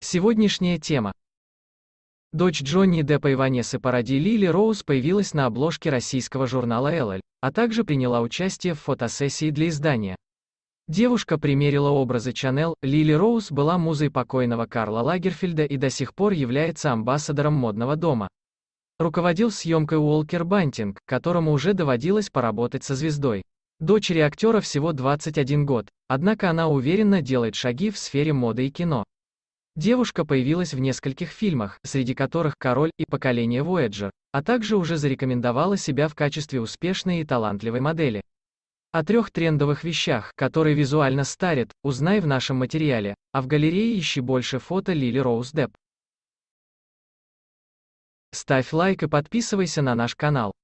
Сегодняшняя тема. Дочь Джонни Деппа и Ванессы Паради Лили Роуз появилась на обложке российского журнала «Эллель», а также приняла участие в фотосессии для издания. Девушка примерила образы Чанел, Лили Роуз была музой покойного Карла Лагерфельда и до сих пор является амбассадором модного дома. Руководил съемкой Уолкер Бантинг, которому уже доводилось поработать со звездой. Дочери актера всего 21 год, однако она уверенно делает шаги в сфере моды и кино. Девушка появилась в нескольких фильмах, среди которых «Король» и «Поколение Вояджер», а также уже зарекомендовала себя в качестве успешной и талантливой модели. О трех трендовых вещах, которые визуально старят, узнай в нашем материале, а в галерее ищи больше фото Лили Роуз Депп. Ставь лайк и подписывайся на наш канал.